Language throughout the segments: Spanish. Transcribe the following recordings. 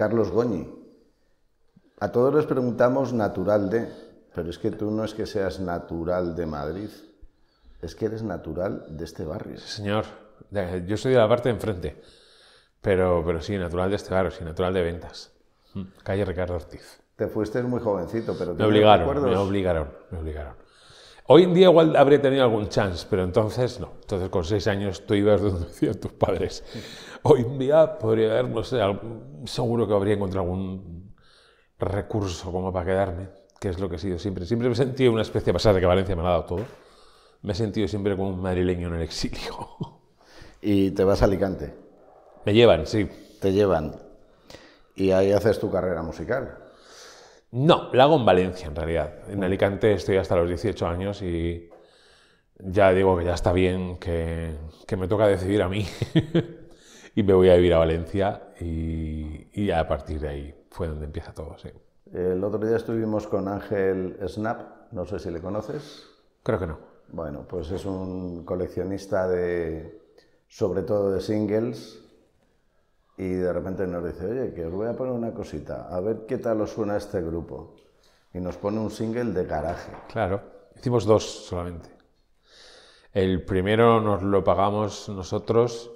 Carlos Goñi. A todos les preguntamos natural de, pero es que tú no es que seas natural de Madrid, es que eres natural de este barrio. Señor, yo soy de la parte de enfrente, pero, pero sí, natural de este barrio, sí, natural de ventas. Mm, calle Ricardo Ortiz. Te fuiste muy jovencito, pero... te obligaron, me obligaron, me obligaron. Hoy en día igual habría tenido algún chance, pero entonces no. Entonces con seis años tú ibas donde decían tus padres. Hoy en día podría haber, no sé, seguro que habría encontrado algún recurso como para quedarme, que es lo que he sido siempre. Siempre me he sentido una especie, a pesar de que Valencia me ha dado todo, me he sentido siempre como un madrileño en el exilio. ¿Y te vas a Alicante? Me llevan, sí. Te llevan. Y ahí haces tu carrera musical. No, la hago en Valencia en realidad. En Alicante estoy hasta los 18 años y ya digo que ya está bien, que, que me toca decidir a mí. y me voy a vivir a Valencia y, ya a partir de ahí fue donde empieza todo, El otro día estuvimos con Ángel Snap, no sé si le conoces. Creo que no. Bueno, pues es un coleccionista de, sobre todo de singles, y de repente nos dice, oye, que os voy a poner una cosita, a ver qué tal os suena este grupo. Y nos pone un single de garaje. Claro, hicimos dos solamente. El primero nos lo pagamos nosotros,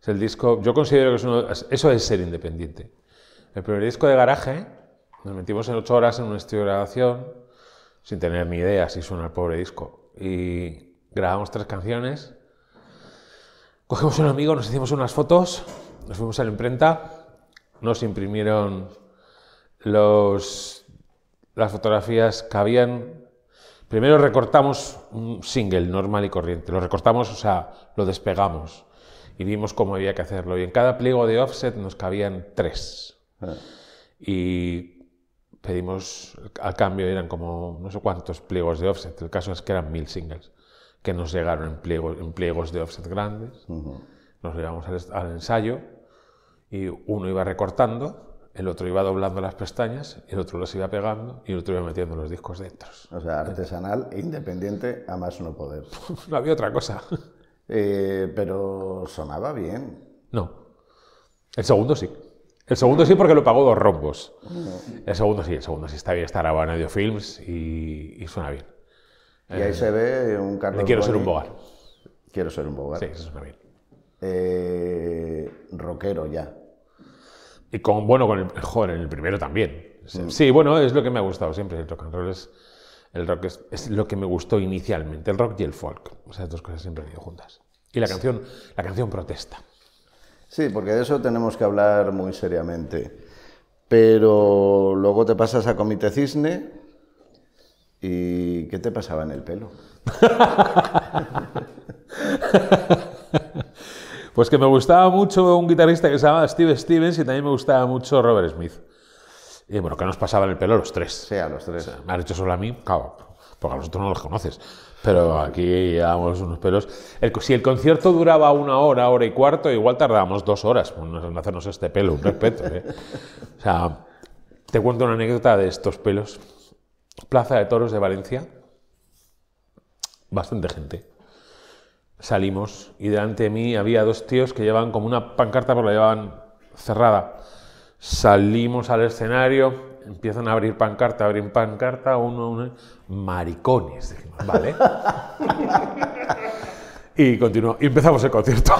es el disco, yo considero que es uno, eso es ser independiente. El primer disco de garaje, nos metimos en ocho horas en un estudio de grabación, sin tener ni idea si suena el pobre disco. Y grabamos tres canciones, Cogemos un amigo, nos hicimos unas fotos nos fuimos a la imprenta, nos imprimieron los, las fotografías que habían. Primero recortamos un single normal y corriente, lo recortamos, o sea, lo despegamos y vimos cómo había que hacerlo. Y en cada pliego de offset nos cabían tres. Ah. Y pedimos, al cambio eran como no sé cuántos pliegos de offset, el caso es que eran mil singles que nos llegaron en pliegos, en pliegos de offset grandes. Nos llevamos al ensayo y uno iba recortando, el otro iba doblando las pestañas, el otro los iba pegando y el otro iba metiendo los discos dentro. O sea, artesanal e independiente a más no poder. no había otra cosa. Eh, pero sonaba bien. No. El segundo sí. El segundo sí porque lo pagó dos rombos. Mm. El segundo sí, el segundo sí está bien, está grabado en Audio Films y, suena bien. Y ahí eh, se ve un Carlos Quiero ser un bogar. Quiero ser un bogar. Sí, eso suena bien. Eh, rockero ya. Y con, bueno, con el, en el primero también. Sí, bueno, es lo que me ha gustado siempre. El rock and roll es, el rock es, lo que me gustó inicialmente, el rock y el folk. O sea, dos cosas siempre han ido juntas. Y la canción, la canción protesta. Sí, porque de eso tenemos que hablar muy seriamente. Pero luego te pasas a Comité Cisne y ¿qué te pasaba en el pelo? Pues que me gustaba mucho un guitarrista que se llamaba Steve Stevens y también me gustaba mucho Robert Smith. Y bueno, que nos pasaban el pelo los tres. Sí, a los tres. me han hecho solo a mí, claro, porque a nosotros no los conoces. Pero aquí llevábamos unos pelos. si el concierto duraba una hora, hora y cuarto, igual tardábamos dos horas en hacernos este pelo, un respeto. ¿eh? O sea, te cuento una anécdota de estos pelos. Plaza de Toros de Valencia, bastante gente. Salimos y delante de mí había dos tíos que llevaban como una pancarta, pero la llevaban cerrada. Salimos al escenario, empiezan a abrir pancarta, abrir pancarta, uno, uno maricones, dijimos, ¿vale? y continuó, empezamos el concierto.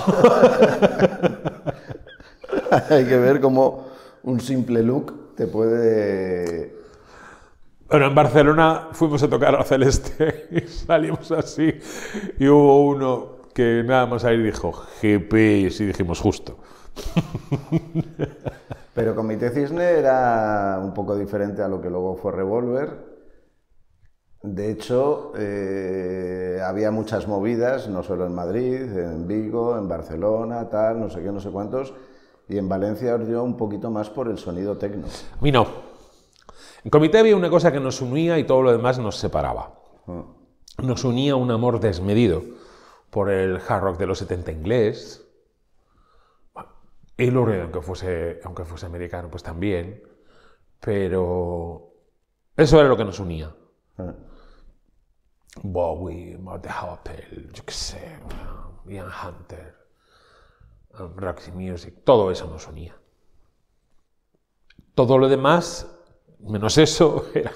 Hay que ver cómo un simple look te puede... Bueno, en Barcelona fuimos a tocar a Celeste y salimos así y hubo uno que nada más ahí dijo GP, y dijimos justo. Pero Comité Cisne era un poco diferente a lo que luego fue Revolver. De hecho, eh, había muchas movidas, no solo en Madrid, en Vigo, en Barcelona, tal, no sé qué, no sé cuántos. Y en Valencia ardió un poquito más por el sonido tecno. A mí no. En Comité había una cosa que nos unía y todo lo demás nos separaba. Ah. Nos unía un amor desmedido por el hard rock de los 70 inglés, y Lurie, aunque fuese, aunque fuese americano, pues también, pero eso era lo que nos unía. Ah. Bowie, Matt Hoppel, yo qué sé, Ian Hunter, Roxy Music, todo eso nos unía. Todo lo demás, menos eso, era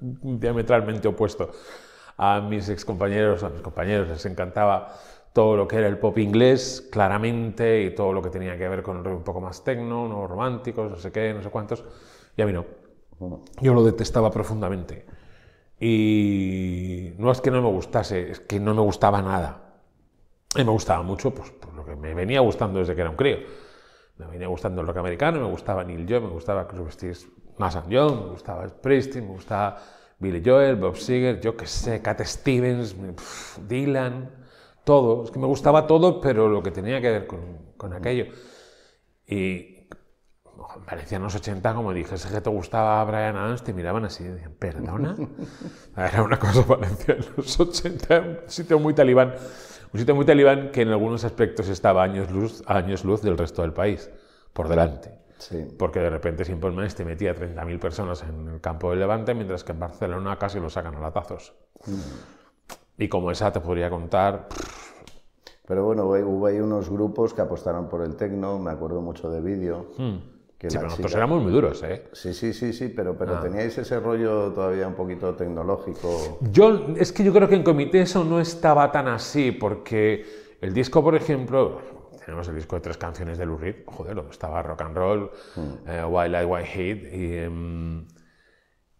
diametralmente opuesto a mis excompañeros, a mis compañeros les encantaba todo lo que era el pop inglés, claramente, y todo lo que tenía que ver con un poco más tecno, no románticos, no sé qué, no sé cuántos, y a mí no. Yo lo detestaba profundamente. Y no es que no me gustase, es que no me gustaba nada. Y me gustaba mucho, pues, lo que me venía gustando desde que era un crío. Me venía gustando el rock americano, me gustaba Neil Young, me gustaba Crosby, Stills, and Young, me gustaba Springsteen, me gustaba Billy Joel, Bob Seger, yo qué sé, Cat Stevens, mm, Dylan, todo. Es que me gustaba todo, pero lo que tenía que ver con, con aquello. Y en Valencia los 80, como dije, que te gustaba Brian Adams, te miraban así decían, ¿perdona? Era una cosa Valencia en los 80, un sitio muy talibán. Un sitio muy talibán que en algunos aspectos estaba años luz, años luz del resto del país, por delante. Porque de repente Simple te metía 30.000 personas en el campo del Levante, mientras que en Barcelona casi lo sacan a latazos. Hmm. Y como esa te podría contar... Pero bueno, hubo ahí unos grupos que apostaron por el tecno, me acuerdo mucho de vídeo. Hmm. sí, pero nosotros éramos muy duros, ¿eh? Sí, sí, sí, sí, pero, pero ah. teníais ese rollo todavía un poquito tecnológico. Yo, es que yo creo que en comité eso no estaba tan así, porque el disco, por ejemplo, tenemos el disco de tres canciones de Lou Reed, joder, donde estaba Rock and Roll, mm. eh, Wild Light, White Heat em,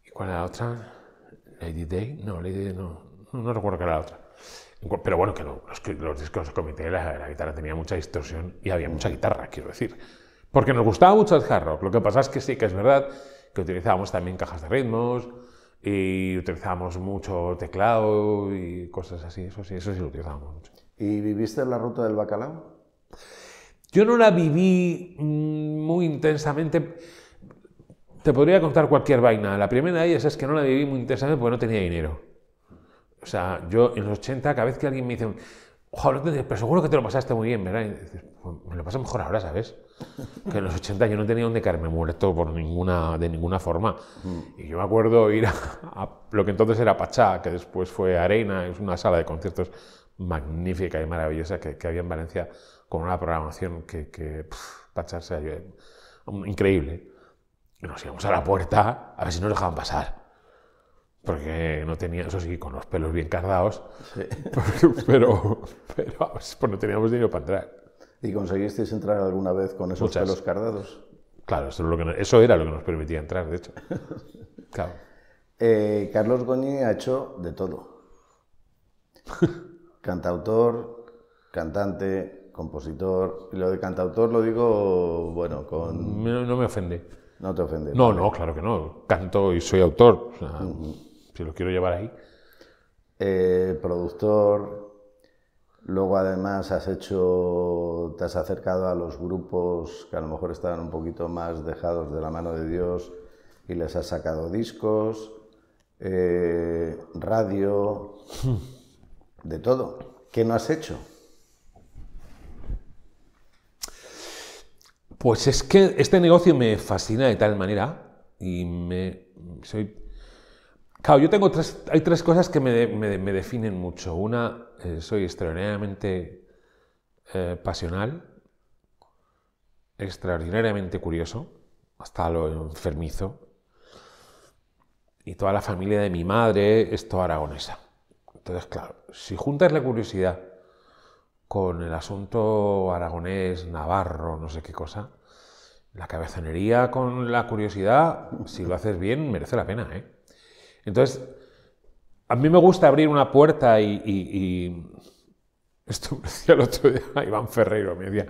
y... cuál era la otra? Lady Day, no, Lady Day no, no, recuerdo qué era la otra. Pero bueno, que los, discos de comité, la, guitarra tenía mucha distorsión y había mucha guitarra, quiero decir. Porque nos gustaba mucho el hard rock. Lo que pasa es que sí, que es verdad que utilizábamos también cajas de ritmos y utilizábamos mucho teclado y cosas así. Eso sí, eso sí lo utilizábamos mucho. ¿Y viviste en la ruta del bacalao? Yo no la viví mm, muy intensamente. Te podría contar cualquier vaina. La primera de ellas es que no la viví muy intensamente porque no tenía dinero. O sea, yo en los 80, cada vez que alguien me dice, pero seguro que te lo pasaste muy bien, ¿verdad? Y dices, pues, me lo paso mejor ahora, ¿sabes? Que en los 80 yo no tenía donde caerme muerto por ninguna, de ninguna forma. Y yo me acuerdo ir a, lo que entonces era Pachá, que después fue Arena, es una sala de conciertos magnífica y maravillosa que había en Valencia con una programación que, que pff, increíble. nos íbamos a la puerta a ver si nos dejaban pasar. Porque no tenía, eso sí, con los pelos bien cardados, sí. pero, pero pues, no teníamos dinero para entrar. ¿Y conseguisteis entrar alguna vez con esos pelos cardados? Claro, eso, era lo que nos permitía entrar, de hecho. Eh, Carlos Goñi ha hecho de todo. Cantautor, cantante, compositor. Y lo de cantautor lo digo, bueno, con... No, me ofende. No te ofende. No, no, claro que no. Canto y soy autor. O sea, Si lo quiero llevar ahí. Eh, productor. Luego además has hecho, te has acercado a los grupos que a lo mejor estaban un poquito más dejados de la mano de Dios y les has sacado discos, eh, radio, hmm. de todo. ¿Qué no has hecho? Pues es que este negocio me fascina de tal manera y me soy... Claro, yo tengo tres, hay tres cosas que me, definen mucho. Una, eh, soy extraordinariamente eh, pasional, extraordinariamente curioso, hasta lo enfermizo. Y toda la familia de mi madre es toda aragonesa. Entonces, claro, si juntas la curiosidad con el asunto aragonés, navarro, no sé qué cosa. La cabezonería con la curiosidad, si lo haces bien, merece la pena. ¿eh? Entonces, a mí me gusta abrir una puerta y, Esto me decía el otro día a Iván Ferreiro, me decía,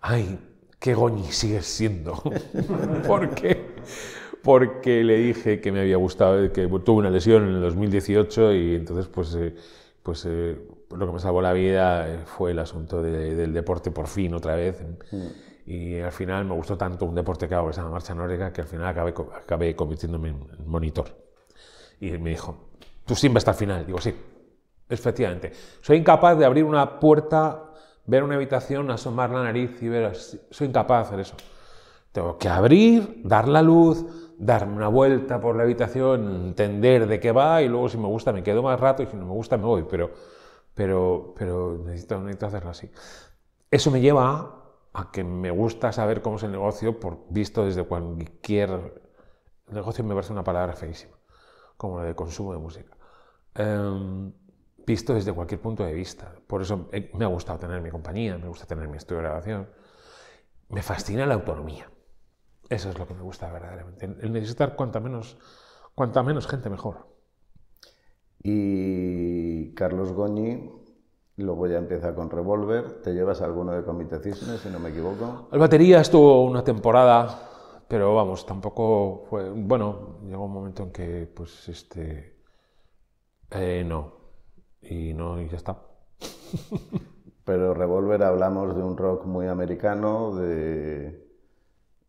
ay, qué goñi sigues siendo. ¿Por qué? Porque le dije que me había gustado, que tuve una lesión en el 2018 y entonces pues, eh, pues eh, lo que me salvó la vida eh, fue el asunto del deporte por fin otra vez. Mm. Y al final me gustó tanto un deporte que hago, llama marcha nórdica, que al final acabé, acabé convirtiéndome en monitor. Y me dijo, tú siempre hasta el final. Digo, sí, efectivamente. Soy incapaz de abrir una puerta, ver una habitación, asomar la nariz y ver Soy incapaz de hacer eso. Tengo que abrir, dar la luz, darme una vuelta por la habitación, entender de qué va y luego si me gusta me quedo más rato y si no me gusta me voy. Pero pero, pero necesito, hacerlo así. Eso me lleva a, que me gusta saber cómo es el negocio, por, visto desde cualquier negocio, me parece una palabra feísima, como la de consumo de música. Em, visto desde cualquier punto de vista. Por eso eh, me ha gustado tener mi compañía, me gusta tener mi estudio de grabación. Me fascina la autonomía. Eso es lo que me gusta verdaderamente. El necesitar cuanta menos, cuanta menos gente mejor. Y Carlos Goñi, luego ya empieza con Revolver. ¿Te llevas alguno de Comité Cisne, si no me equivoco? El batería estuvo una temporada, pero vamos, tampoco fue... Bueno, llegó un momento en que, pues, este... Eh, no. Y no, y ya está. pero Revolver hablamos de un rock muy americano, de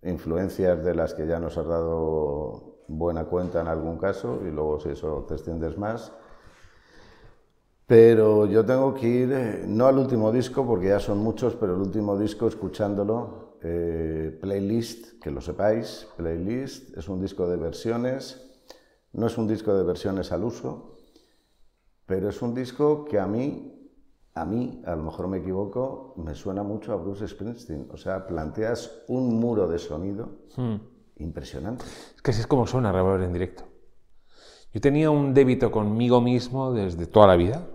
influencias de las que ya nos has dado buena cuenta en algún caso, y luego si eso te extiendes más, pero yo tengo que ir, eh, no al último disco, porque ya son muchos, pero el último disco, escuchándolo, eh, Playlist, que lo sepáis, Playlist es un disco de versiones, no es un disco de versiones al uso, pero es un disco que a mí, a mí, a lo mejor me equivoco, me suena mucho a Bruce Springsteen. O sea, planteas un muro de sonido hmm. impresionante. Es que así es como suena Revolver en directo. Yo tenía un débito conmigo mismo desde toda la vida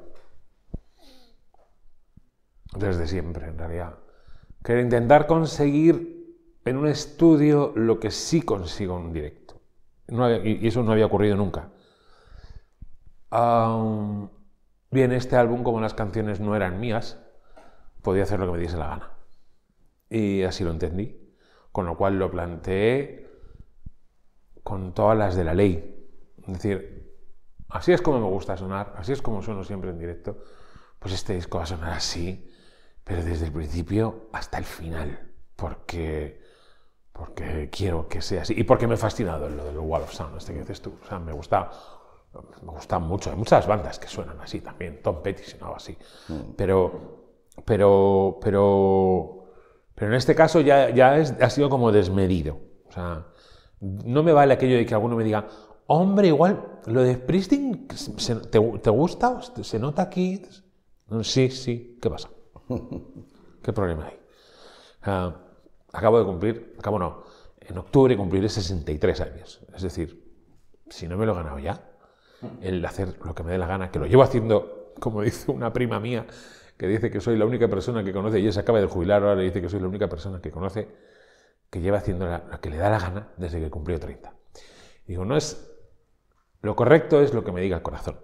desde siempre en realidad, quería intentar conseguir en un estudio lo que sí consigo en un directo. y eso no había ocurrido nunca. bien, este álbum, como las canciones no eran mías, podía hacer lo que me diese la gana. Y así lo entendí. Con lo cual lo planteé con todas las de la ley. Es decir, así es como me gusta sonar, así es como sueno siempre en directo. Pues este disco va a sonar así, pero desde el principio hasta el final, porque, porque quiero que sea así y porque me he fascinado lo del Wall of Sound, este que tú. O sea, me gusta, me gusta mucho. Hay muchas bandas que suenan así también, Tom Petty sonaba así, mm. pero, pero, pero, pero en este caso ya, ya es, ha sido como desmedido. O sea, no me vale aquello de que alguno me diga, hombre, igual lo de Springsteen, te, ¿te, gusta? ¿Se nota aquí? Sí, sí, ¿qué pasa? ¿Qué problema hay? Ah, acabo de cumplir, acabo no, en octubre cumpliré 63 años. Es decir, si no me lo he ganado ya, el hacer lo que me dé la gana, que lo llevo haciendo, como dice una prima mía, que dice que soy la única persona que conoce, y ella se acaba de jubilar, ahora le dice que soy la única persona que conoce, que lleva haciendo lo que le da la gana desde que cumplió 30. Digo, no es. Lo correcto es lo que me diga el corazón.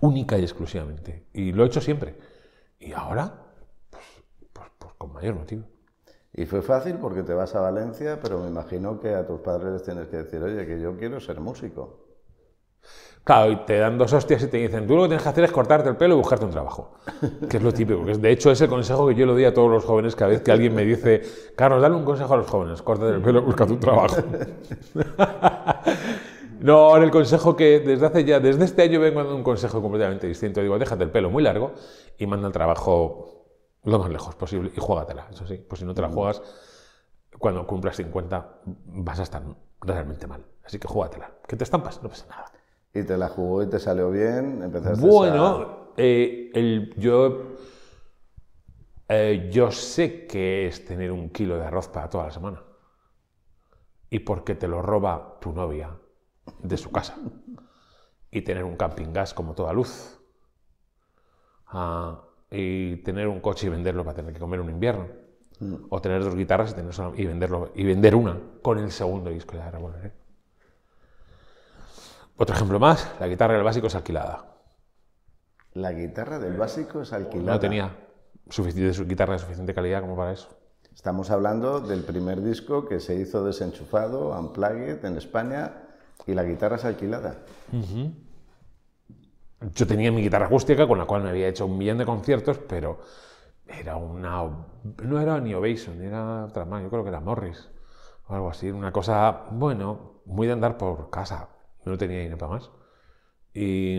Única y exclusivamente. Y lo he hecho siempre. Y ahora, pues, pues, pues, con mayor motivo. Y fue fácil porque te vas a Valencia, pero me imagino que a tus padres les tienes que decir, oye, que yo quiero ser músico. Claro, y te dan dos hostias y te dicen, tú lo que tienes que hacer es cortarte el pelo y buscarte un trabajo, que es lo típico. Que de hecho, es el consejo que yo le doy a todos los jóvenes cada vez que alguien me dice, Carlos, dale un consejo a los jóvenes, córtate el pelo y busca tu trabajo. No, en el consejo que desde hace ya, desde este año vengo dando un consejo completamente distinto. Digo, déjate el pelo muy largo y manda el trabajo lo más lejos posible y juégatela. Eso sí, pues si no te la juegas, cuando cumplas 50 vas a estar realmente mal. Así que juégatela. Que te estampas, no pasa nada. ¿Y te la jugó y te salió bien? ¿Empezaste bueno, eh, yo, eh, yo sé que es tener un kilo de arroz para toda la semana. Y porque te lo roba tu novia de su casa y tener un camping gas como toda luz ah, y tener un coche y venderlo para tener que comer un invierno mm. o tener dos guitarras y, venderlo, y vender una con el segundo disco de ¿eh? Otro ejemplo más, la guitarra del básico es alquilada. La guitarra del básico es alquilada. No tenía suficiente, guitarra de suficiente calidad como para eso. Estamos hablando del primer disco que se hizo desenchufado, Unplugged, en España, y la guitarra es alquilada. Yo tenía mi guitarra acústica con la cual me había hecho un millón de conciertos, pero era una. No era ni Ovation, era otra más, yo creo que era Morris o algo así. Una cosa, bueno, muy de andar por casa. No tenía dinero para más. Y,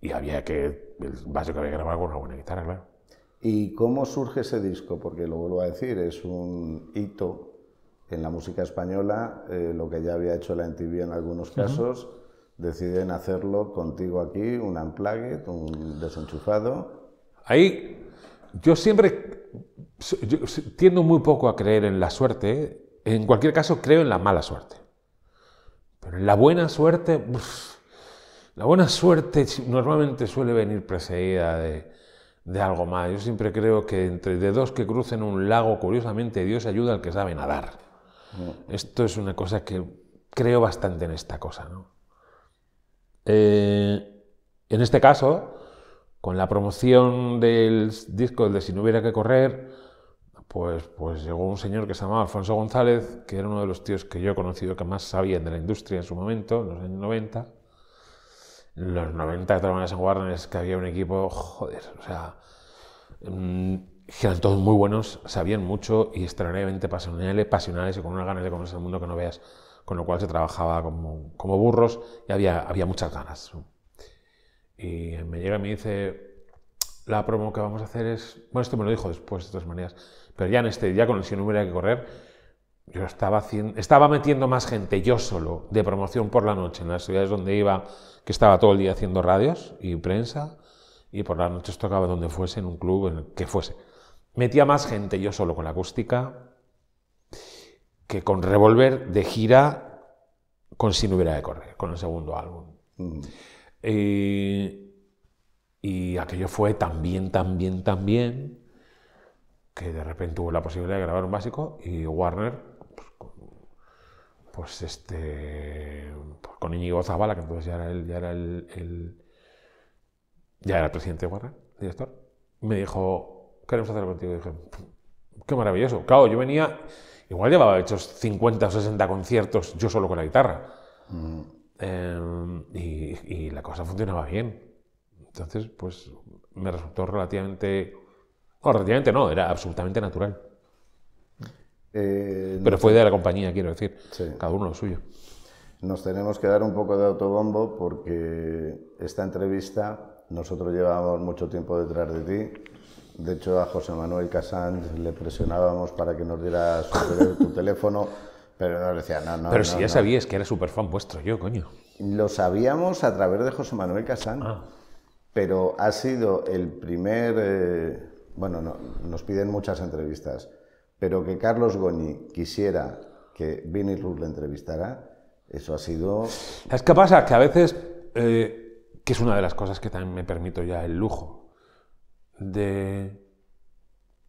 y había que. El básico había que grabar con una buena guitarra, claro. ¿Y cómo surge ese disco? Porque lo vuelvo a decir, es un hito en la música española, eh, lo que ya había hecho la MTV en algunos casos, deciden hacerlo contigo aquí, un unplugged, un desenchufado. Ahí yo siempre yo tiendo muy poco a creer en la suerte, en cualquier caso creo en la mala suerte. Pero en la buena suerte, la buena suerte normalmente suele venir precedida de, de algo más. Yo siempre creo que entre de dos que crucen un lago, curiosamente Dios ayuda al que sabe nadar. Esto es una cosa que creo bastante en esta cosa. ¿no? Eh, en este caso, con la promoción del disco de Si no hubiera que correr, pues, pues llegó un señor que se llamaba Alfonso González, que era uno de los tíos que yo he conocido que más sabían de la industria en su momento, en los años 90. En los 90 que trabajaban en Warner es que había un equipo, joder, o sea, mm, que eran todos muy buenos, sabían mucho y extraordinariamente pasionales, y con unas ganas de conocer el mundo que no veas, con lo cual se trabajaba como, como burros y había, había muchas ganas. Y me llega y me dice, la promo que vamos a hacer es, bueno, esto me lo dijo después de todas maneras, pero ya en este, día, con el sin número que correr, yo estaba, haciendo, estaba metiendo más gente yo solo de promoción por la noche en las ciudades donde iba, que estaba todo el día haciendo radios y prensa, y por las noches tocaba donde fuese, en un club, en el que fuese. Metía más gente yo solo con la acústica que con Revolver de gira con Si hubiera de correr, con el segundo álbum. Mm. Eh, y aquello fue tan bien, también bien, que de repente hubo la posibilidad de grabar un básico y Warner, pues, pues este, pues, con Íñigo Zabala, que entonces ya era el, ya era el, ya era presidente de Warner, director, me dijo, queremos hacer contigo. dije, qué maravilloso. Claro, yo venía, igual llevaba hechos 50 o 60 conciertos yo solo con la guitarra. Mm. Em, y, la cosa funcionaba bien. Entonces, pues me resultó relativamente. No, relativamente no, era absolutamente natural. Eh, Pero fue de la compañía, quiero decir. Sí. Cada uno lo suyo. Nos tenemos que dar un poco de autobombo porque esta entrevista nosotros llevábamos mucho tiempo detrás de ti, de hecho, a José Manuel Casán le presionábamos para que nos diera su teléfono, pero nos decía, no, no. Pero si ya sabías que era súper fan vuestro, yo, coño. Lo sabíamos a través de José Manuel Casán, ah. pero ha sido el primer. Eh, bueno, nos piden muchas entrevistas, pero que Carlos Goñi quisiera que Vinny Ruth le entrevistara, eso ha sido. Es que pasa? Que a veces. Eh, que es una de las cosas que también me permito ya el lujo de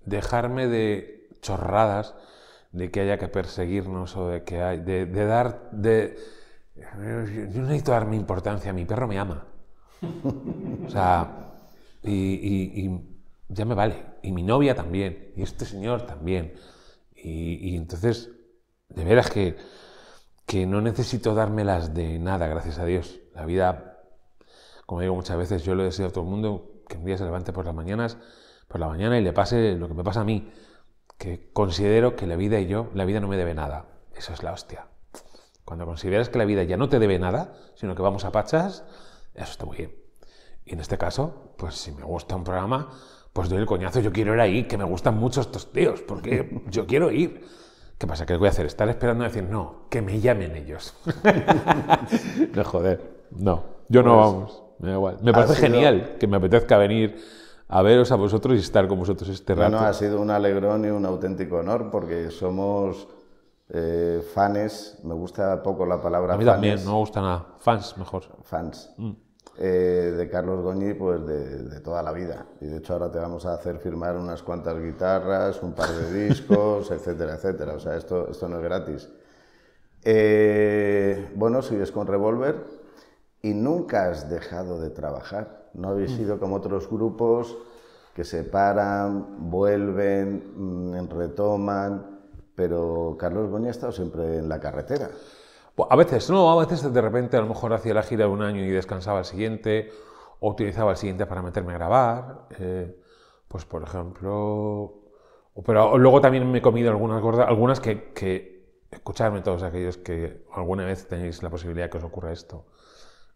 dejarme de chorradas, de que haya que perseguirnos o de que hay, de, dar, de, yo necesito darme importancia, mi perro me ama. O sea, y, ya me vale. Y mi novia también, y este señor también. Y, entonces, de veras que, que, no necesito dármelas de nada, gracias a Dios. La vida, como digo muchas veces, yo lo deseo a todo el mundo, que un día se levante por las mañanas, por la mañana y le pase lo que me pasa a mí, que considero que la vida y yo, la vida no me debe nada. Eso es la hostia. Cuando consideras que la vida ya no te debe nada, sino que vamos a pachas, eso está muy bien. Y en este caso, pues si me gusta un programa, pues doy el coñazo, yo quiero ir ahí, que me gustan mucho estos tíos, porque yo quiero ir. ¿Qué pasa? ¿Qué voy a hacer? ¿Estar esperando a decir no? Que me llamen ellos. no, joder. No, yo no pues vamos. Me parece genial que me apetezca venir a veros a vosotros y estar con vosotros este rato. Bueno, ha sido un alegrón y un auténtico honor porque somos eh, fans, me gusta poco la palabra fans. A mí también, no me gusta nada. Fans, mejor. Fans. Mm. Eh, de Carlos Goñi, pues de, toda la vida. Y de hecho ahora te vamos a hacer firmar unas cuantas guitarras, un par de discos, etcétera, etcétera. O sea, esto, esto no es gratis. Eh, bueno, sigues con Revolver y nunca has dejado de trabajar. No habéis sido mm. como otros grupos que se paran, vuelven, mm, retoman, pero Carlos Boña ha estado siempre en la carretera. Pues, a veces no, a veces de repente a lo mejor hacía la gira de un año y descansaba el siguiente, o utilizaba el siguiente para meterme a grabar, eh, pues por ejemplo... Pero luego también me he comido algunas gordas, algunas que, que escuchadme todos aquellos que alguna vez tenéis la posibilidad que os ocurra esto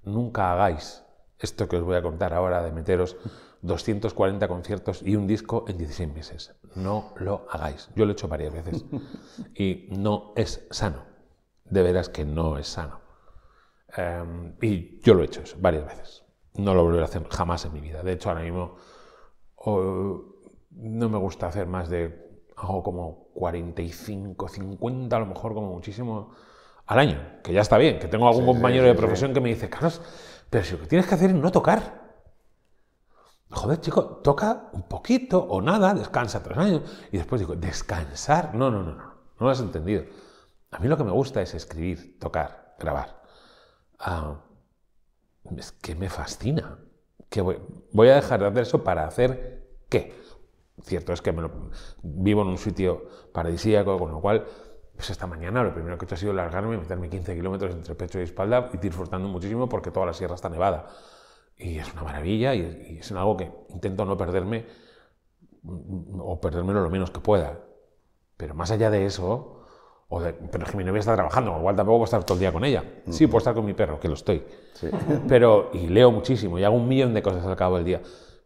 nunca hagáis esto que os voy a contar ahora de meteros 240 conciertos y un disco en 16 meses. No lo hagáis. Yo lo he hecho varias veces y no es sano. De veras que no es sano. Em, y yo lo he hecho varias veces. No lo volveré a hacer jamás en mi vida. De hecho, ahora mismo no me gusta hacer más de, hago como 45, 50 a lo mejor, como muchísimo al año, que ya está bien, que tengo algún compañero de profesión que me dice, Carlos, pero si lo que tienes que hacer es no tocar. Joder, chico, toca un poquito o nada, descansa tres años. Y después digo, descansar. No, no, no, no, no lo has entendido. A mí lo que me gusta es escribir, tocar, grabar. Ah, es que me fascina. Que voy, a dejar de hacer eso para hacer qué. Cierto es que me vivo en un sitio paradisíaco, con lo cual pues esta mañana lo primero que he hecho ha sido largarme, meterme 15 kilómetros entre pecho y espalda y disfrutando muchísimo porque toda la sierra está nevada. Y es una maravilla y, es algo que intento no perderme mm, mm, o perdérmelo lo menos que pueda. Pero más allá de eso, o de, pero es que mi novia está trabajando, igual tampoco puedo estar todo el día con ella. Sí, puedo estar con mi perro, que lo estoy. Pero, y leo muchísimo y hago un millón de cosas al cabo del día.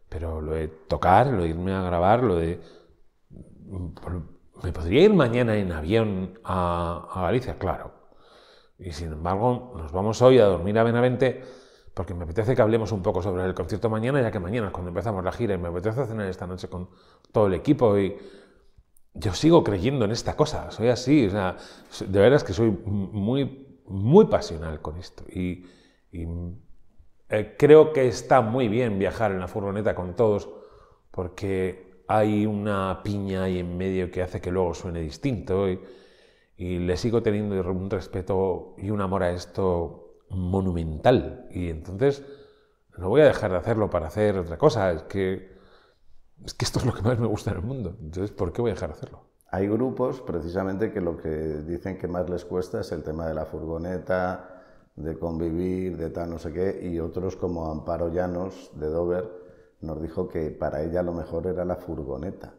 Pero lo de tocar, lo de irme a grabar, lo de mm, ¿me podría ir mañana en avión a, Galicia? Claro. Y sin embargo, nos vamos hoy a dormir a Benavente porque me apetece que hablemos un poco sobre el concierto mañana, ya que mañana es cuando empezamos la gira y me apetece cenar esta noche con todo el equipo y yo sigo creyendo en esta cosa, soy así, o sea, de veras que soy muy, muy pasional con esto y, eh, creo que está muy bien viajar en la furgoneta con todos porque hay una piña ahí en medio que hace que luego suene distinto. Y, le sigo teniendo un respeto y un amor a esto monumental. Y entonces no voy a dejar de hacerlo para hacer otra cosa. Es que, es que esto es lo que más me gusta en el mundo. Entonces, ¿por qué voy a dejar de hacerlo? Hay grupos precisamente que lo que dicen que más les cuesta es el tema de la furgoneta, de convivir, de tal no sé qué, y otros como Amparo Llanos de Dover, nos dijo que para ella lo mejor era la furgoneta.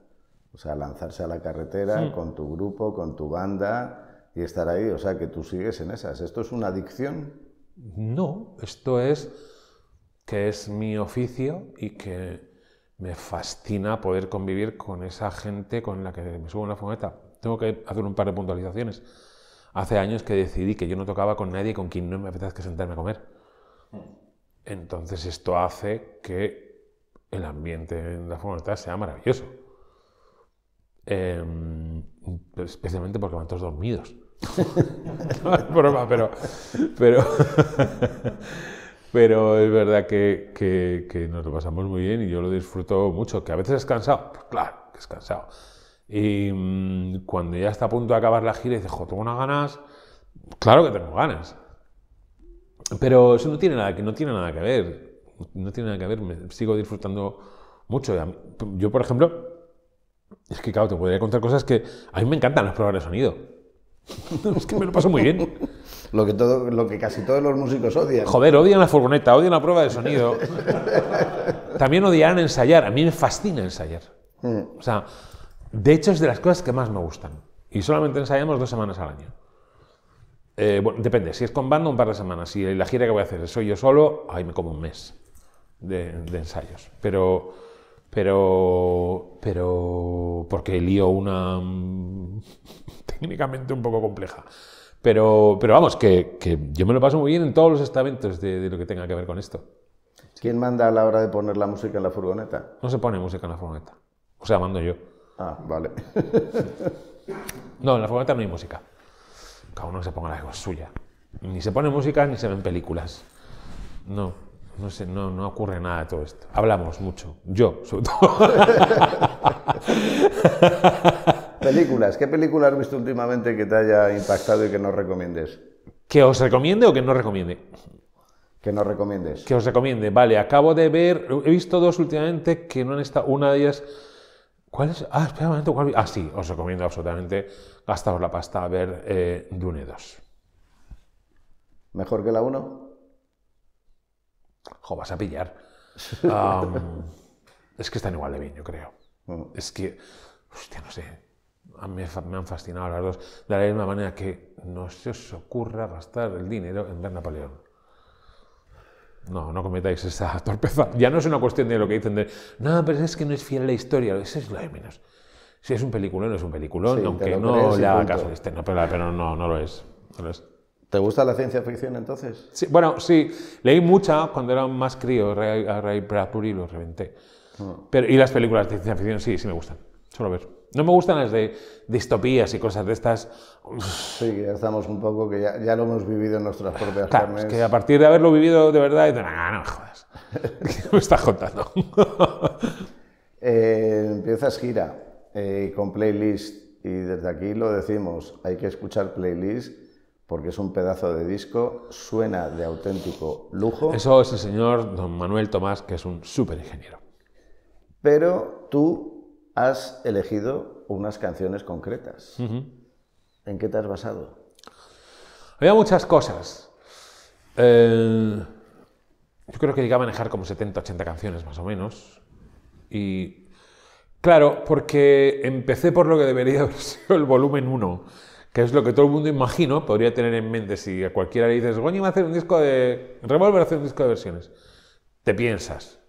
O sea, lanzarse a la carretera con tu grupo, con tu banda y estar ahí. O sea, que tú sigues en esas. ¿Esto es una adicción? No, esto es que es mi oficio y que me fascina poder convivir con esa gente con la que me subo en la furgoneta. Tengo que hacer un par de puntualizaciones. Hace años que decidí que yo no tocaba con nadie con quien no me que sentarme a comer. Mm. Entonces esto hace que el ambiente en la forma sea maravilloso. Em, especialmente porque van todos dormidos. no es broma, pero, pero, pero es verdad que, que, nos lo pasamos muy bien y yo lo disfruto mucho. Que a veces es cansado, pues claro que es cansado. Y mm, cuando ya está a punto de acabar la gira y dices, tengo unas ganas, claro que tengo ganas. Pero eso no tiene nada no tiene nada que ver no tiene nada que ver, me sigo disfrutando mucho. Yo, por ejemplo, es que claro, te podría contar cosas que a mí me encantan las pruebas de sonido. es que me lo paso muy bien. lo, que todo, lo que casi todos los músicos odian. Joder, odian la furgoneta, odian la prueba de sonido. También odian ensayar. A mí me fascina ensayar. Mm. O sea, de hecho es de las cosas que más me gustan. Y solamente ensayamos dos semanas al año. Eh, depende. Si es con banda, un par de semanas. Si la gira que voy a hacer soy yo solo, ahí me como un mes de, ensayos. Pero, pero, pero, porque lío una mm, técnicamente un poco compleja. Pero, pero vamos, que, yo me lo paso muy bien en todos los estamentos de, lo que tenga que ver con esto. ¿Quién manda a la hora de poner la música en la furgoneta? No se pone música en la furgoneta. O sea, mando yo. Ah, vale. no, en la furgoneta no hay música. Cada uno se ponga la suya. Ni se pone música ni se ven películas. No no sé, no, no, ocurre nada de todo esto. Hablamos mucho, yo sobre todo. películas, ¿qué película has visto últimamente que te haya impactado y que nos recomiendes? ¿Que os recomiende o que no recomiende? Que nos recomiendes. Que os recomiende, vale, acabo de ver, he visto dos últimamente que no han estado, una de ellas... ¿Cuál es? Ah, espera un momento, ¿cuál? Ah, sí, os recomiendo absolutamente gastaros la pasta a ver eh, Dune 2. ¿Mejor que la 1? jo, vas a pillar. es que están igual de bien, yo creo. Mm. Es que, hostia, no sé, me, me han fascinado las dos. De la misma manera que no se os ocurra gastar el dinero en ver Napoleón. No, no cometáis esa torpeza. Ya no es una cuestión de lo que dicen de, no, pero es que no es fiel a la historia, eso es lo de menos. Si es un peliculón, es un peliculón, aunque no le haga caso este, no, pero, no, no lo es. No lo es. ¿Te gusta la ciencia ficción entonces? Sí, bueno, sí, leí mucha cuando era más crío, Ray, a Ray Bradbury lo reventé. Ah. Pero, y las películas de ciencia ficción sí, sí me gustan, solo ver. No me gustan las de distopías y cosas de estas. Sí, que ya estamos un poco, que ya, lo hemos vivido en nuestras propias claro, Es que a partir de haberlo vivido de verdad, y no me jodas, me estás contando? Eh, empiezas gira eh, con playlist y desde aquí lo decimos, hay que escuchar playlist porque es un pedazo de disco, suena de auténtico lujo. Eso es el señor don Manuel Tomás, que es un súper ingeniero. Pero tú has elegido unas canciones concretas. ¿En qué te has basado? Había muchas cosas. Eh, yo creo que llegué a manejar como 70, 80 canciones más o menos. Y claro, porque empecé por lo que debería haber sido el volumen 1 que es lo que todo el mundo imagino podría tener en mente si a cualquiera le dices, Goñi va a hacer un disco de... Revolver hacer un disco de versiones. Te piensas,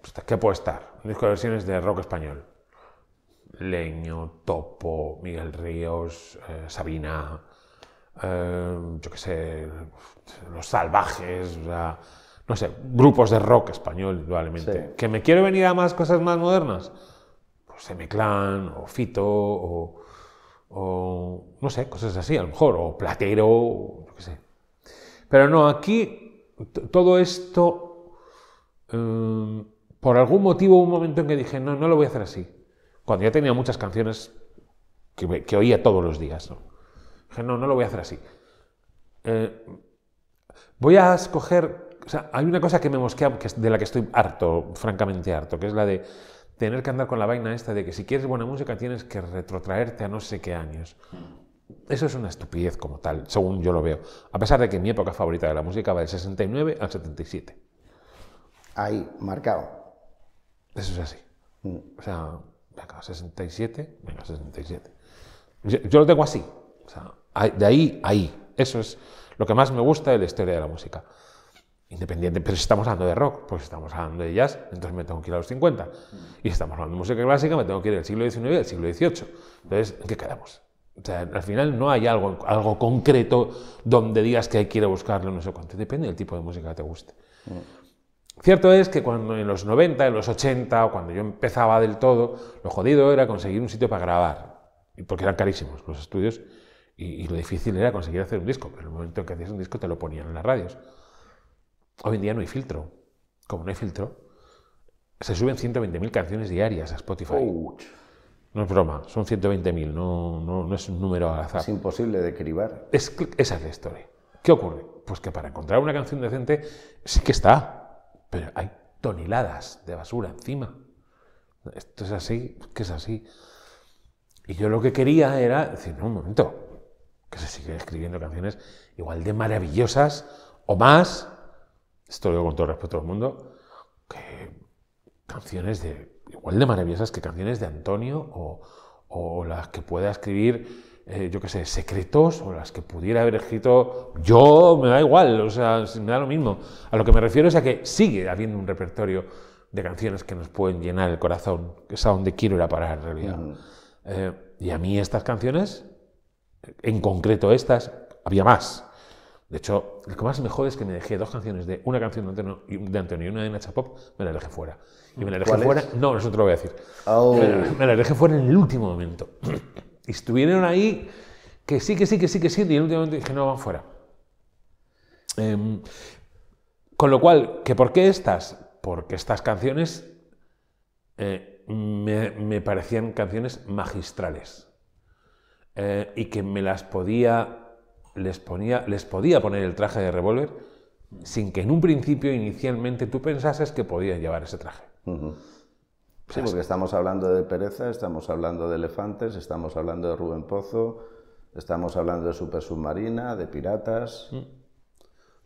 pues, ¿qué puede estar? Un disco de versiones de rock español. Leño, Topo, Miguel Ríos, eh, Sabina, eh, yo qué sé, Los Salvajes, o sea, no sé, grupos de rock español, probablemente. ¿Que me quiero venir a más cosas más modernas? Pues M-Clan, o Fito, o o no sé, cosas así a lo mejor, o platero, yo sé. Pero no, aquí todo esto, em, por algún motivo hubo un momento en que dije, no, no lo voy a hacer así. Cuando ya tenía muchas canciones que, oía todos los días, ¿no? Dije, no, no lo voy a hacer así. Eh, voy a escoger, o sea, hay una cosa que me mosquea, de la que estoy harto, francamente harto, que es la de tener que andar con la vaina esta de que si quieres buena música tienes que retrotraerte a no sé qué años. Eso es una estupidez como tal, según yo lo veo. A pesar de que mi época favorita de la música va del 69 al 77. Ahí, marcado. Eso es así. Mm. O sea, 67, venga, 67. Yo, lo tengo así. de ahí, ahí. Eso es lo que más me gusta de la historia de la música independiente, pero si estamos hablando de rock, pues estamos hablando de jazz, entonces me tengo que ir a los 50. Mm. Y si estamos hablando de música clásica, me tengo que ir al siglo XIX y al siglo XVIII. Entonces, ¿en qué quedamos? O sea, al final no hay algo, concreto donde digas que hay que ir a buscarlo, no sé cuánto. Depende del tipo de música que te guste. Mm. Cierto es que cuando en los 90, en los 80, o cuando yo empezaba del todo, lo jodido era conseguir un sitio para grabar, porque eran carísimos los estudios, y, y lo difícil era conseguir hacer un disco, pero en el momento en que hacías un disco te lo ponían en las radios. Hoy en día no hay filtro. Como no hay filtro, se suben 120.000 canciones diarias a Spotify. No es broma, son 120.000, no, no, es un número al azar. Es imposible de cribar. Es, esa es la historia. ¿Qué ocurre? Pues que para encontrar una canción decente sí que está, pero hay toneladas de basura encima. Esto es así, que es así. Y yo lo que quería era decir, no, un momento, que se siguen escribiendo canciones igual de maravillosas o más esto lo digo con todo a respeto el mundo, que canciones de igual de maravillosas que canciones de Antonio o, o las que pueda escribir, eh, yo qué sé, secretos o las que pudiera haber escrito yo, me da igual, o sea, me da lo mismo. A lo que me refiero es a que sigue habiendo un repertorio de canciones que nos pueden llenar el corazón, que es a donde quiero ir a parar en realidad. Mm. Eh, y a mí estas canciones, en concreto estas, había más, de hecho, lo que más me jode es que me dejé dos canciones de una canción de Antonio, y una de Nacha Pop, me la dejé fuera. Y me la dejé fuera. No, eso te lo voy a decir. Oh. Me, la, dejé fuera en el último momento. Y estuvieron ahí que sí, que sí, que sí, que sí, y en el último momento dije, no, van fuera. Em, con lo cual, ¿que ¿por qué estas? Porque estas canciones eh, me, parecían canciones magistrales eh, y que me las podía les, les podía poner el traje de revólver sin que en un principio inicialmente tú pensases que podías llevar ese traje. sí, porque estamos hablando de pereza, estamos hablando de elefantes, estamos hablando de Rubén Pozo, estamos hablando de super submarina, de piratas. Mm.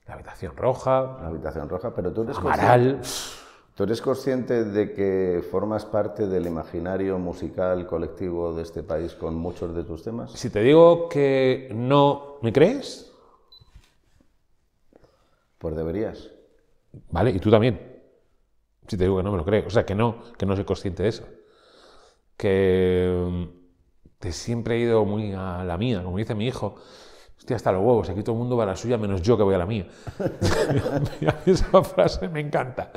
La habitación roja. La habitación roja, pero tú eres Amaral. ¿Tú eres consciente de que formas parte del imaginario musical colectivo de este país con muchos de tus temas? Si te digo que no, ¿me crees? Pues deberías. Vale, y tú también. Si te digo que no me lo creo, o sea, que no, que no soy consciente de eso. Que te mm, siempre he ido muy a la mía, como dice mi hijo. Hostia, hasta los huevos, aquí todo el mundo va a la suya menos yo que voy a la mía. esa frase me encanta.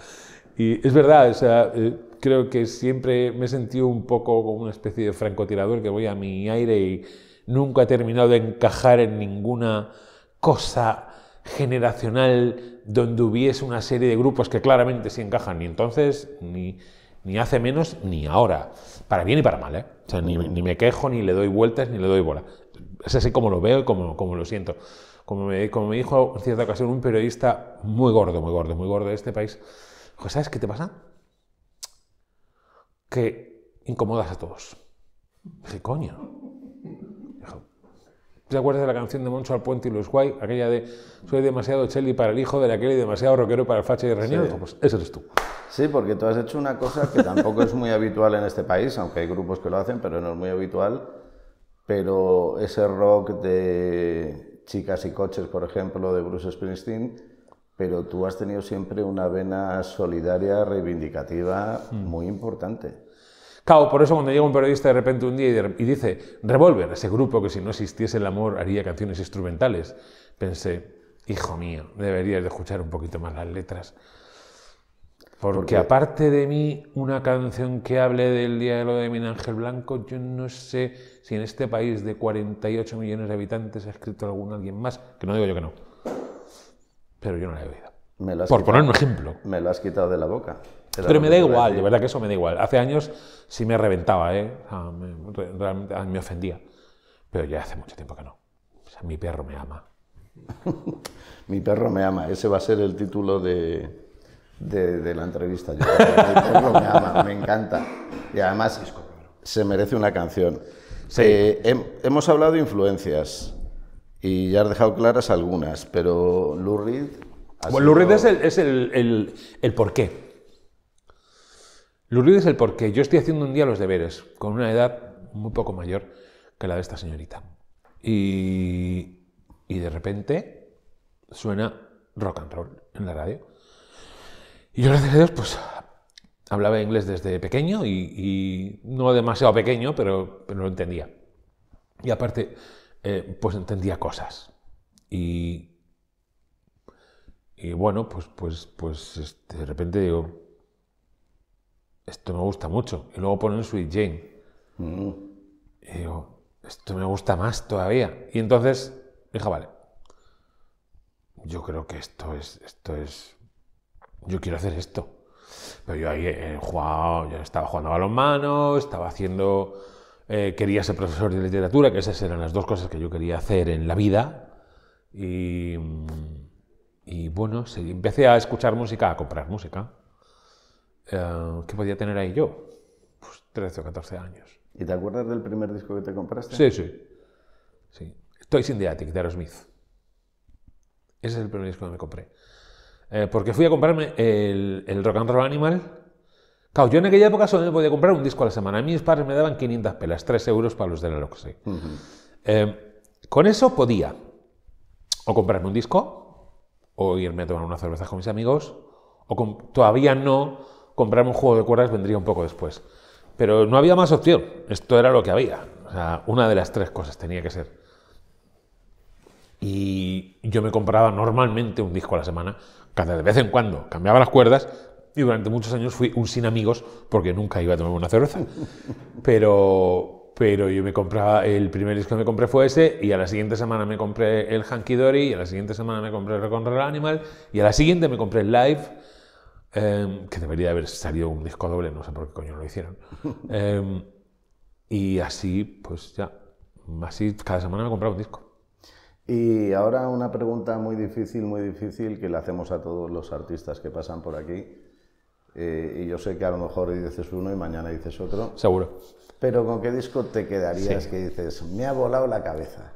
Y es verdad, o sea, eh, creo que siempre me he sentido un poco como una especie de francotirador que voy a mi aire y nunca he terminado de encajar en ninguna cosa generacional donde hubiese una serie de grupos que claramente sí encajan, ni entonces, ni, ni hace menos, ni ahora, para bien y para mal, ¿eh? o sea, ni, me quejo, ni le doy vueltas, ni le doy bola. Es así como lo veo y como, como lo siento. Como me, como me dijo en cierta ocasión un periodista muy gordo, muy gordo, muy gordo de este país, Dijo, pues, ¿sabes qué te pasa? Que incomodas a todos. Dije, coño. ¿Te acuerdas de la canción de Moncho al Puente y Luis Guay? Aquella de Soy demasiado Chelly para el hijo de la que y demasiado rockero para el facho y reñido. Dijo, Pues ese eres tú. Sí, porque tú has hecho una cosa que tampoco es muy habitual en este país, aunque hay grupos que lo hacen, pero no es muy habitual. Pero ese rock de chicas y coches, por ejemplo, de Bruce Springsteen, pero tú has tenido siempre una vena solidaria, reivindicativa hmm. muy importante. Claro, por eso cuando llega un periodista de repente un día y, dice, Revolver, ese grupo que si no existiese el amor haría canciones instrumentales, pensé, hijo mío, deberías de escuchar un poquito más las letras. Porque, aparte de mí, una canción que hable del diálogo de mi Ángel Blanco, yo no sé si en este país de 48 millones de habitantes ha escrito algún alguien más, que no digo yo que no pero yo no la he oído. Por poner un ejemplo. Me lo has quitado de la boca. Pero me da igual, de verdad que eso me da igual. Hace años sí me reventaba, ¿eh? ah, me, ofendía. Pero ya hace mucho tiempo que no. mi perro me ama. mi perro me ama. Ese va a ser el título de, la entrevista. mi perro me ama, me encanta. Y además se merece una canción. Eh, hemos hablado de influencias. Y ya has dejado claras algunas, pero Lurid... Bueno, es, el, es el, el, porqué. Lurid es el porqué. Yo estoy haciendo un día los deberes, con una edad muy poco mayor que la de esta señorita. Y, de repente suena rock and roll en la radio. Y yo, gracias a Dios, pues hablaba inglés desde pequeño y, no demasiado pequeño, pero, pero lo entendía. Y aparte, eh, pues entendía cosas. Y, y bueno, pues, pues, pues este, de repente digo, esto me gusta mucho. Y luego ponen Sweet Jane. Mm. Y digo, esto me gusta más todavía. Y entonces dije, vale, yo creo que esto es, esto es, yo quiero hacer esto. Pero yo ahí eh, yo estaba jugando a balonmano, estaba haciendo eh, quería ser profesor de literatura, que esas eran las dos cosas que yo quería hacer en la vida. Y, bueno, empecé a escuchar música, a comprar música. Eh, ¿Qué podía tener ahí yo? Pues 13 o 14 años. ¿Y te acuerdas del primer disco que te compraste? Sí, sí. sí. Estoy sin the de Aerosmith. Ese es el primer disco que me compré. Eh, porque fui a comprarme el, el Rock and Roll Animal Claro, yo en aquella época solo me podía comprar un disco a la semana. A mí mis padres me daban 500 pelas, 3 euros para los de la Loxi. Em, con eso podía o comprarme un disco, o irme a tomar una cerveza con mis amigos, o todavía no, comprarme un juego de cuerdas vendría un poco después. Pero no había más opción. Esto era lo que había. O sea, una de las tres cosas tenía que ser. Y yo me compraba normalmente un disco a la semana, cada de vez en cuando cambiaba las cuerdas, y durante muchos años fui un sin amigos porque nunca iba a tomar una cerveza. Pero, yo me compraba, el primer disco que me compré fue ese, y a la siguiente semana me compré el Hanky Dory, y a la siguiente semana me compré el Roll Animal, y a la siguiente me compré el Live, em, que debería haber salido un disco doble, no sé por qué coño lo hicieron. Em, y así, pues ya, así cada semana me compraba un disco. Y ahora una pregunta muy difícil, muy difícil, que le hacemos a todos los artistas que pasan por aquí. Eh, y yo sé que a lo mejor hoy dices uno y mañana dices otro. Seguro. Pero ¿con qué disco te quedarías que dices, me ha volado la cabeza?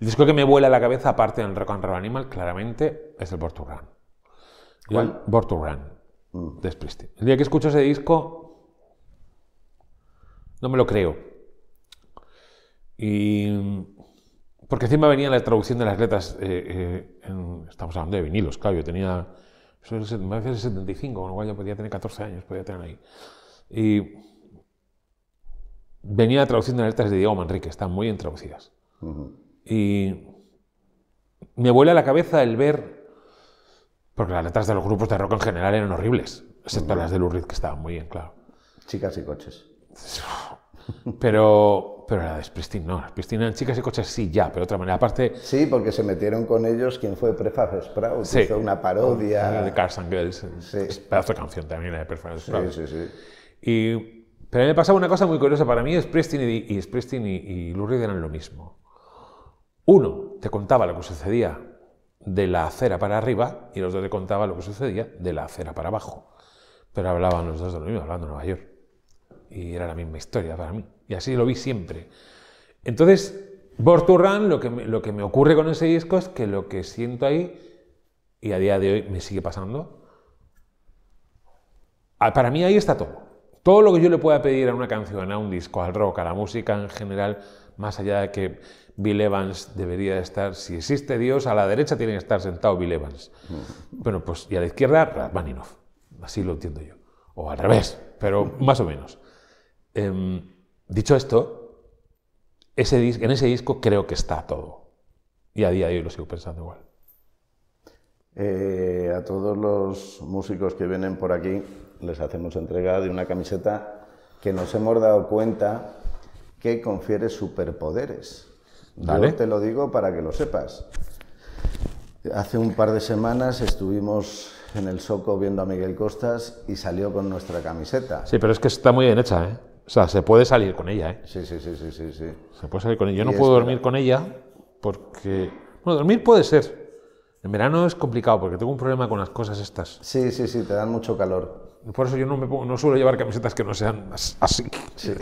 El disco que me vuela la cabeza, aparte del Rock and Roll Animal, claramente es el Born to Run. ¿Cuál? Mm. de El día que escucho ese disco, no me lo creo. Y... Porque encima venía la traducción de las letras, eh, eh, estamos hablando de vinilos, claro, yo tenía eso es, me el 75, con lo cual yo podía tener 14 años, podía tener ahí. Y venía traduciendo letras de Diego Manrique, están muy bien traducidas. Y me vuela a la cabeza el ver, porque las letras de los grupos de rock en general eran horribles, excepto las de Lurid, que estaban muy bien, claro. Chicas y coches. Pero, pero la de Springsteen no, Springsteen eran chicas y coches sí, ya, pero de otra manera. Aparte. Sí, porque se metieron con ellos quien fue Prefab Sprout, sí, hizo una parodia. de Cars and Girls. Sí. Pedazo de canción también, la de Prefab Sprout. Sí, sí, sí. Y, pero me pasaba una cosa muy curiosa para mí: Springsteen y, y, Springsteen y, y eran lo mismo. Uno te contaba lo que sucedía de la acera para arriba y los dos te contaba lo que sucedía de la acera para abajo. Pero hablaban los dos de lo mismo, hablando de Nueva York y era la misma historia para mí. Y así lo vi siempre. Entonces, Born Run, lo que, me, lo que me ocurre con ese disco es que lo que siento ahí, y a día de hoy me sigue pasando, para mí ahí está todo. Todo lo que yo le pueda pedir a una canción, a un disco, al rock, a la música en general, más allá de que Bill Evans debería estar, si existe Dios, a la derecha tiene que estar sentado Bill Evans. Mm. Bueno, pues y a la izquierda Rachmaninoff. Así lo entiendo yo. O al revés, pero más o menos. Em, dicho esto, ese en ese disco creo que está todo. Y a día de hoy lo sigo pensando igual. Eh, a todos los músicos que vienen por aquí les hacemos entrega de una camiseta que nos hemos dado cuenta que confiere superpoderes. Dale. te lo digo para que lo sepas. Hace un par de semanas estuvimos en el Soco viendo a Miguel Costas y salió con nuestra camiseta. Sí, pero es que está muy bien hecha, ¿eh? O sea, se puede salir con ella, ¿eh? Sí, sí, sí, sí, sí. Se puede salir con ella. Yo no puedo dormir con ella porque... Bueno, dormir puede ser. En verano es complicado porque tengo un problema con las cosas estas. Sí, sí, sí, te dan mucho calor. Por eso yo no, me no suelo llevar camisetas que no sean así. Sí.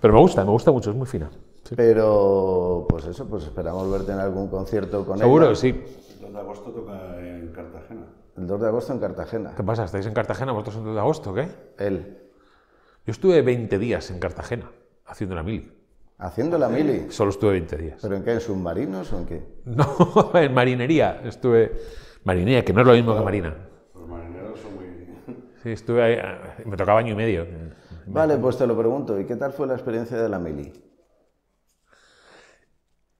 Pero me gusta, me gusta mucho, es muy fina. Pero, pues eso, pues esperamos verte en algún concierto con Seguro, ella. Seguro, sí. El 2 de agosto toca en Cartagena. El 2 de agosto en Cartagena. ¿Qué pasa? ¿Estáis en Cartagena? ¿Vosotros en 2 de agosto, qué? Él. Yo estuve 20 días en Cartagena haciendo la mili. ¿Haciendo la mili? Solo estuve 20 días. ¿Pero en qué? ¿En submarinos o en qué? No, en marinería. Estuve. Marinería, que no es lo mismo que marina. Los marineros son muy. Sí, estuve ahí. Ah, me tocaba año y medio. Vale, pues te lo pregunto. ¿Y qué tal fue la experiencia de la mili?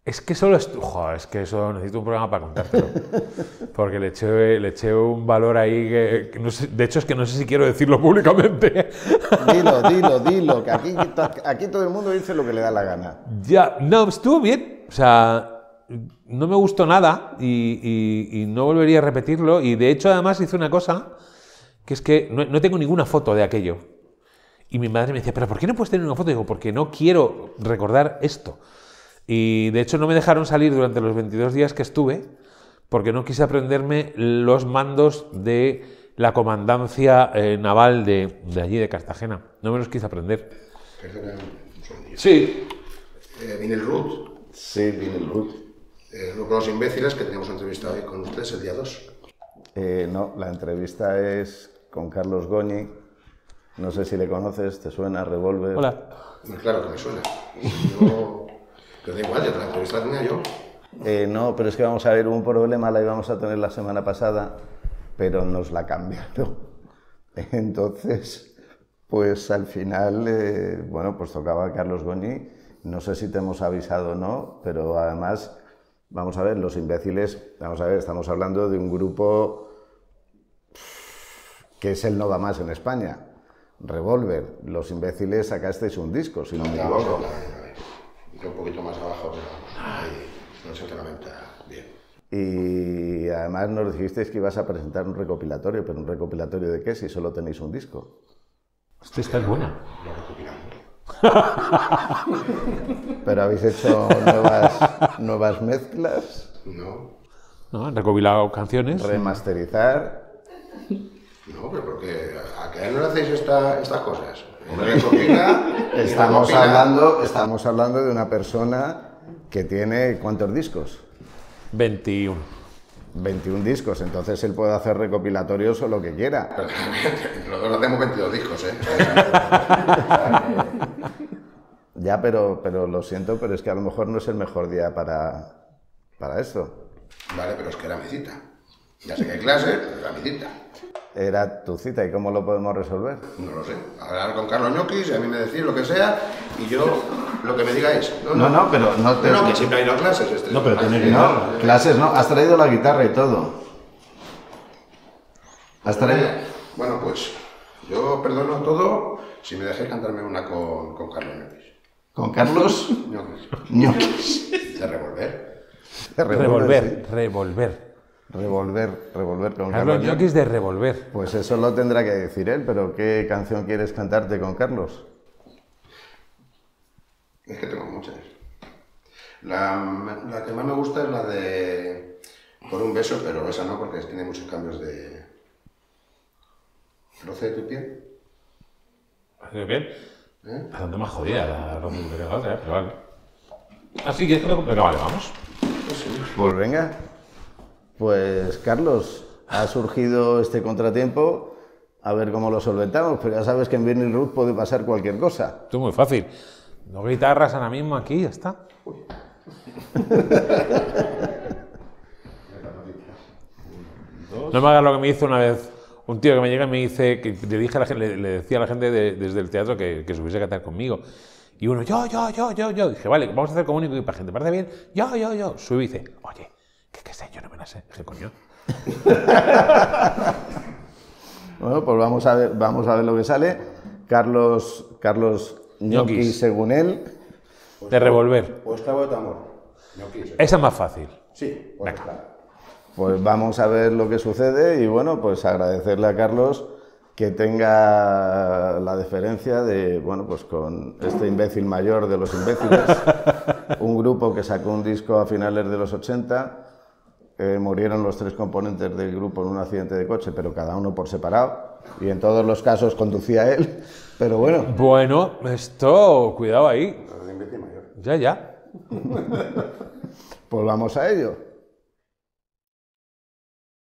Es que solo es... Joder, es que eso necesito un programa para contártelo. Porque le eché, le eché un valor ahí que, de hecho es que no sé si quiero decirlo públicamente. Dilo, dilo, dilo, que aquí, todo el mundo dice lo que le da la gana. Ya, no, estuvo bien. O sea, no me gustó nada y, no volvería a repetirlo. Y de hecho además hice una cosa, que es que no, tengo ninguna foto de aquello. Y mi madre me decía, pero ¿por qué no puedes tener una foto? Y digo, porque no quiero recordar esto. Y de hecho no me dejaron salir durante los 22 días que estuve porque no quise aprenderme los mandos de la comandancia eh, naval de, allí, de Cartagena. No me los quise aprender. Sí. Eh, el Ruth. Sí, el Ruth. Eh, los imbéciles que teníamos entrevistado hoy con ustedes el día 2. Eh, no, la entrevista es con Carlos Goñi. No sé si le conoces, te suena, Revolver. Hola. Claro que me suena. Yo... Eh, no, pero es que vamos a ver, un problema la íbamos a tener la semana pasada, pero nos la cambiaron. Entonces, pues al final, eh, bueno, pues tocaba a Carlos boni No sé si te hemos avisado o no, pero además, vamos a ver, los imbéciles, vamos a ver, estamos hablando de un grupo que es el no más en España. Revolver, los imbéciles sacasteis un disco, si no me equivoco un poquito más abajo, pero ah. no se te bien. Y además nos dijisteis que ibas a presentar un recopilatorio, pero un recopilatorio de qué si solo tenéis un disco. Esta está buena. Lo recopilamos. pero habéis hecho nuevas, nuevas mezclas. No. han recopilado canciones. Remasterizar. No, pero porque a qué no hacéis estas cosas estamos, hablando, estamos hablando de una persona que tiene ¿cuántos discos? 21. 21 discos, entonces él puede hacer recopilatorios o lo que quiera. Nosotros hacemos 22 discos, ¿eh? ya, pero, pero lo siento, pero es que a lo mejor no es el mejor día para, eso. Vale, pero es que era mi cita. Ya sé que hay clase, pero era mi cita. Era tu cita, ¿y cómo lo podemos resolver? No lo sé. Hablar con Carlos Ñoquis, a mí me decís lo que sea, y yo lo que me digáis. No, no, pero no te. No, que siempre hay dos clases. Este. No, pero tener ah, No, clases no, has traído la guitarra y todo. Has traído. Bueno, pues yo perdono todo si me dejé cantarme una con, Carlos Ñoquis. ¿Con Carlos? Ñoquis. Ñoquis. De revolver. De revolver. revolver. revolver. Revolver, revolver, con Carlos. Carlos es de revolver. Pues eso lo tendrá que decir él, pero ¿qué canción quieres cantarte con Carlos? Es que tengo muchas. La, que más me gusta es la de Por un beso, pero esa no, porque tiene muchos cambios de. ¿Roce de tu piel? ¿Roce de piel? ¿Eh? más jodía, la Roce de tu ¿eh? pero vale. Así que, pero vale, vamos. pues venga. Pues Carlos, ha surgido este contratiempo, a ver cómo lo solventamos, pero ya sabes que en Birney Ruth puede pasar cualquier cosa. Tú muy fácil. no guitarras ahora mismo aquí, ya está. no me hagas lo que me hizo una vez un tío que me llega y me dice, que le, dije a la, le, le, decía a la gente desde el teatro que, que supiese cantar conmigo. Y uno, yo, yo, yo, yo, yo. Dije, vale, vamos a hacer como único y para gente, ¿parece bien? Yo, yo, yo. Sube y dice, oye, ¿Qué, qué sé? Yo no me la sé. ¿Qué coño? bueno, pues vamos a ver, vamos a ver lo que sale. Carlos, Carlos según él. De revolver. O esclavo de amor. Esa es más fácil. Sí, pues, pues vamos a ver lo que sucede y bueno, pues agradecerle a Carlos que tenga la deferencia de, bueno, pues con este imbécil mayor de los imbéciles, un grupo que sacó un disco a finales de los 80 eh, murieron los tres componentes del grupo en un accidente de coche, pero cada uno por separado. Y en todos los casos conducía él. Pero bueno. Bueno, esto, cuidado ahí. Ya, ya. pues vamos a ello.